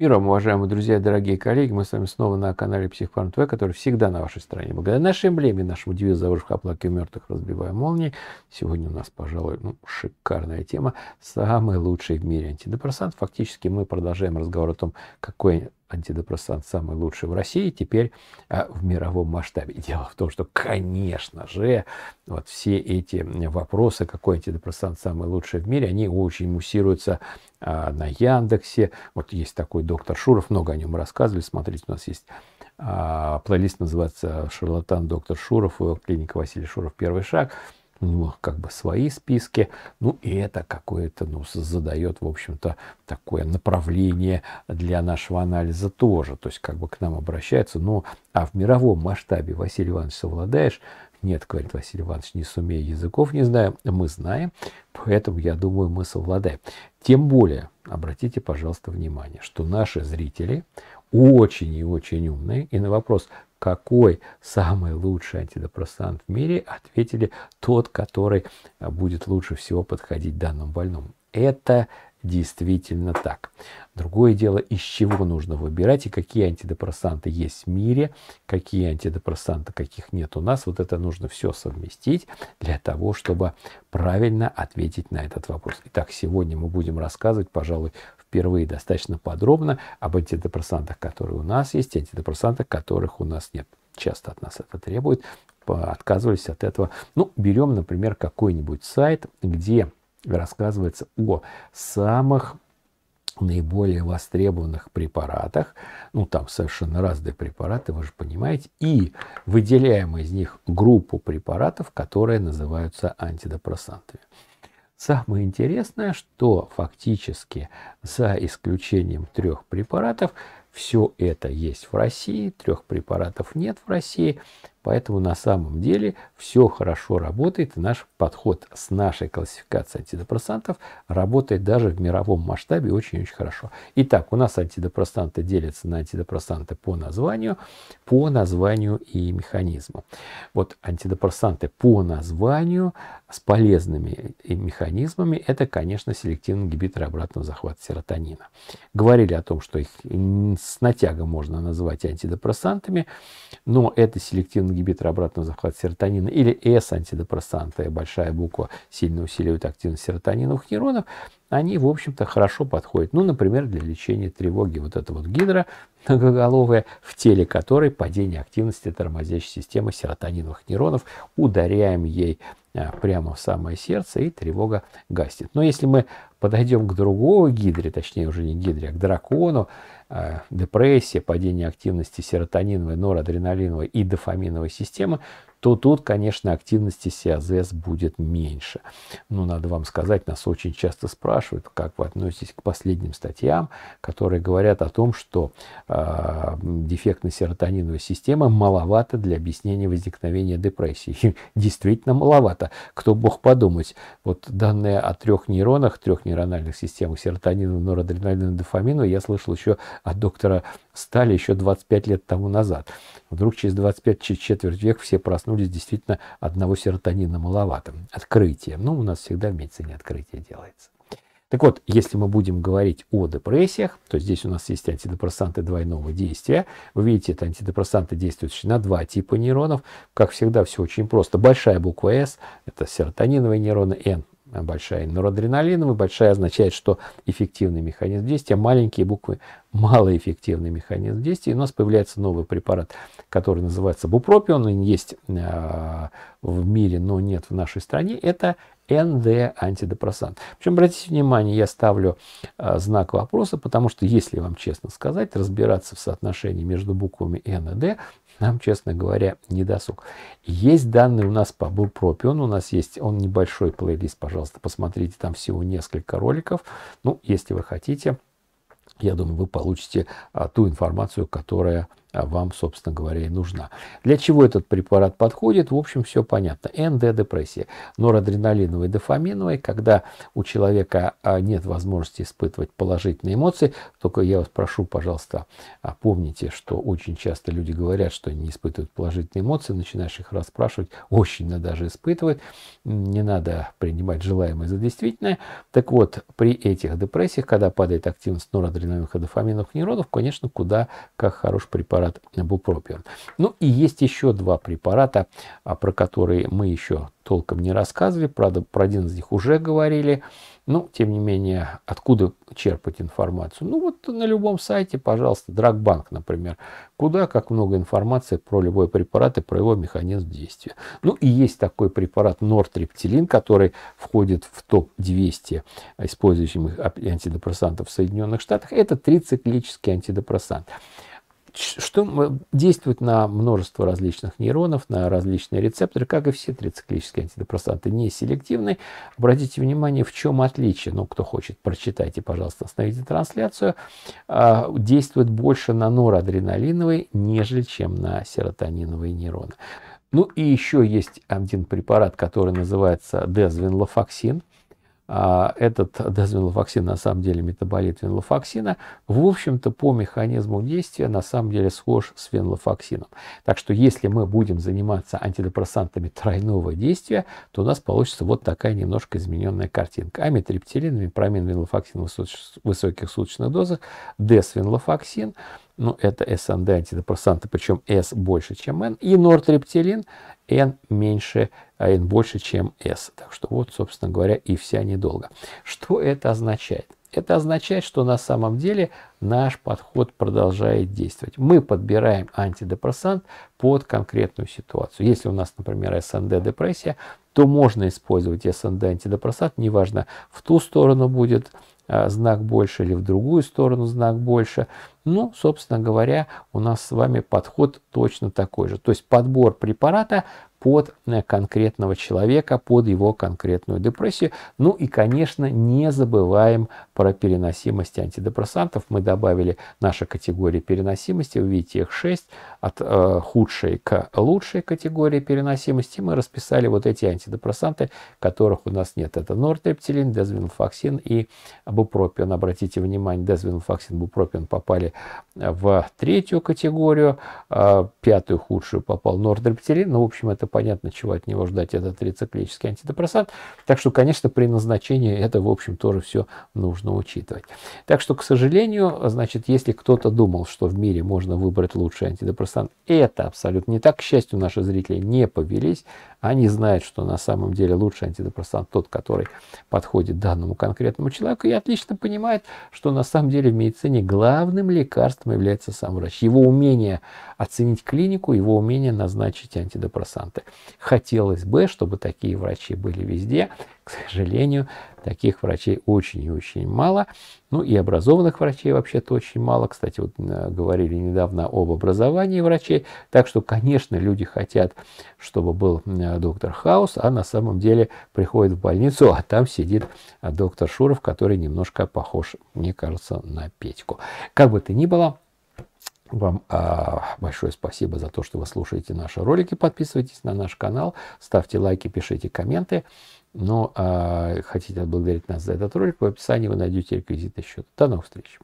Миром, уважаемые друзья дорогие коллеги, мы с вами снова на канале Психфарм ТВ, который всегда на вашей стороне. Благодаря нашей эмблеме, нашему девизу «Завышка у мертвых, разбивая молнии», сегодня у нас, пожалуй, ну, шикарная тема «Самый лучший в мире антидепрессант». Фактически мы продолжаем разговор о том, какой антидепрессант самый лучший в России, теперь а, в мировом масштабе. дело в том, что, конечно же, вот все эти вопросы, какой антидепрессант самый лучший в мире, они очень муссируются а, на Яндексе. Вот есть такой доктор Шуров, много о нем рассказывали. Смотрите, у нас есть а, плейлист, называется «Шарлатан доктор Шуров», клиника Василий Шуров «Первый шаг» ну как бы свои списки, ну и это какое-то, ну, задает, в общем-то, такое направление для нашего анализа тоже, то есть как бы к нам обращаются, ну, а в мировом масштабе Василий Иванович совладаешь, нет, говорит Василий Иванович, не сумею, языков не знаю. Мы знаем, поэтому, я думаю, мы совладаем. Тем более, обратите, пожалуйста, внимание, что наши зрители очень и очень умные. И на вопрос, какой самый лучший антидепрессант в мире, ответили тот, который э, будет лучше всего подходить данному больному. Это действительно так. Другое дело, из чего нужно выбирать и какие антидепрессанты есть в мире, какие антидепрессанты, каких нет у нас. Вот это нужно все совместить для того, чтобы правильно ответить на этот вопрос. Итак, сегодня мы будем рассказывать, пожалуй, впервые достаточно подробно об антидепрессантах, которые у нас есть, антидепрессантах, которых у нас нет. Часто от нас это требует, отказывались от этого. Ну, берем, например, какой-нибудь сайт, где рассказывается о самых наиболее востребованных препаратах, ну там совершенно разные препараты, вы же понимаете, и выделяем из них группу препаратов, которые называются антидепрессантами. Самое интересное, что фактически за исключением трех препаратов все это есть в России, трех препаратов нет в России. Поэтому на самом деле все хорошо работает, наш подход с нашей классификацией антидепрессантов работает даже в мировом масштабе очень-очень хорошо. Итак, у нас антидепрессанты делятся на антидепрессанты по названию, по названию и механизму. Вот антидепрессанты по названию с полезными э, механизмами – это, конечно, селективные ингибиторы обратного захвата серотонина. Говорили о том, что их с натягом можно назвать антидепрессантами, но это селективные ингибитор обратного захвата серотонина, или S-антидепрессанты, большая буква, сильно усиливает активность серотониновых нейронов, они, в общем-то, хорошо подходят. Ну, например, для лечения тревоги вот эта вот гидра многоголовая, в теле которой падение активности тормозящей системы серотониновых нейронов. Ударяем ей а, прямо в самое сердце, и тревога гасит. Но если мы подойдем к другому гидре, точнее уже не гидре, а к дракону, а, депрессия, падение активности серотониновой, норадреналиновой и дофаминовой системы, то тут, конечно, активности СИАЗС будет меньше. Но надо вам сказать, нас очень часто спрашивают, как вы относитесь к последним статьям, которые говорят о том, что э, дефектная серотониновая система маловато для объяснения возникновения депрессии. Действительно маловато. Кто бог подумать. Вот данные о трех нейронах, трех нейрональных системах серотонина, норадреналина, дофамина я слышал еще от доктора Стали еще 25 лет тому назад. Вдруг через 25 через четверть век все проснулись коснулись действительно одного серотонина маловато. Открытие. Ну, у нас всегда в медицине открытие делается. Так вот, если мы будем говорить о депрессиях, то здесь у нас есть антидепрессанты двойного действия. Вы видите, это антидепрессанты, действуют на два типа нейронов. Как всегда, все очень просто. Большая буква S – это серотониновые нейроны, N большая норадреналиновая, большая означает, что эффективный механизм действия, маленькие буквы малоэффективный механизм действия. И у нас появляется новый препарат, который называется бупропион, он есть а, в мире, но нет в нашей стране. Это НД антидепрессант. Причем, обратите внимание, я ставлю э, знак вопроса, потому что, если вам честно сказать, разбираться в соотношении между буквами Н и Д нам, честно говоря, не досуг. Есть данные у нас по Бурпропе, у нас есть, он небольшой плейлист, пожалуйста, посмотрите, там всего несколько роликов. Ну, если вы хотите, я думаю, вы получите а, ту информацию, которая а вам, собственно говоря, и нужна. Для чего этот препарат подходит? В общем, все понятно. НД-депрессия, норадреналиновая, дофаминовая, когда у человека а, нет возможности испытывать положительные эмоции, только я вас прошу, пожалуйста, а, помните, что очень часто люди говорят, что они не испытывают положительные эмоции, начинаешь их расспрашивать, очень надо даже испытывать, не надо принимать желаемое за действительное. Так вот, при этих депрессиях, когда падает активность норадреналиновых и дофаминовых нейронов, конечно, куда как хороший препарат препарат бупропион. Ну и есть еще два препарата, а, про которые мы еще толком не рассказывали, правда про один из них уже говорили, но ну, тем не менее, откуда черпать информацию? Ну вот на любом сайте, пожалуйста, Драгбанк, например, куда как много информации про любой препарат и про его механизм действия. Ну и есть такой препарат нортрептилин, который входит в топ-200 использующих антидепрессантов в Соединенных Штатах. Это трициклический антидепрессант что действует на множество различных нейронов, на различные рецепторы, как и все трициклические антидепрессанты, не селективны. Обратите внимание, в чем отличие. Ну, кто хочет, прочитайте, пожалуйста, остановите трансляцию. А, действует больше на норадреналиновые, нежели чем на серотониновые нейроны. Ну и еще есть один препарат, который называется дезвенлофоксин. А, этот дезвенлофоксин на самом деле метаболит венлофоксина, в общем-то по механизму действия на самом деле схож с венлофоксином. Так что если мы будем заниматься антидепрессантами тройного действия, то у нас получится вот такая немножко измененная картинка. Амитриптилин, мипрамин, венлофоксин в высоких суточных дозах, десвенлофоксин, ну, это СНД антидепрессанты, причем С больше, чем Н, и нортрептилин, n меньше, а n больше, чем s. Так что вот, собственно говоря, и вся недолго. Что это означает? Это означает, что на самом деле наш подход продолжает действовать. Мы подбираем антидепрессант под конкретную ситуацию. Если у нас, например, СНД-депрессия, то можно использовать СНД-антидепрессант, неважно, в ту сторону будет Э, знак больше или в другую сторону знак больше. Ну, собственно говоря, у нас с вами подход точно такой же. То есть подбор препарата под э, конкретного человека, под его конкретную депрессию. Ну и, конечно, не забываем про переносимость антидепрессантов. Мы добавили наши категории переносимости, вы видите их 6, от э, худшей к лучшей категории переносимости. Мы расписали вот эти антидепрессанты, которых у нас нет. Это нортрептилин, дезвенфаксин и бупропион. Обратите внимание, дезвенфаксин, бупропион попали в третью категорию, э, пятую худшую попал нортрептилин. Ну, в общем, это понятно, чего от него ждать, этот рециклический антидепрессант. Так что, конечно, при назначении это, в общем, тоже все нужно учитывать. Так что, к сожалению, значит, если кто-то думал, что в мире можно выбрать лучший антидепрессант, это абсолютно не так. К счастью, наши зрители не повелись. Они знают, что на самом деле лучший антидепрессант тот, который подходит данному конкретному человеку, и отлично понимает, что на самом деле в медицине главным лекарством является сам врач. Его умение оценить клинику, его умение назначить антидепрессанты пациенты. Хотелось бы, чтобы такие врачи были везде. К сожалению, таких врачей очень и очень мало. Ну и образованных врачей вообще-то очень мало. Кстати, вот э, говорили недавно об образовании врачей. Так что, конечно, люди хотят, чтобы был доктор Хаус, а на самом деле приходит в больницу, а там сидит э, доктор Шуров, который немножко похож, мне кажется, на Петьку. Как бы то ни было, вам а, большое спасибо за то, что вы слушаете наши ролики. Подписывайтесь на наш канал, ставьте лайки, пишите комменты. Но ну, а, хотите отблагодарить нас за этот ролик, в описании вы найдете реквизиты счета. До новых встреч!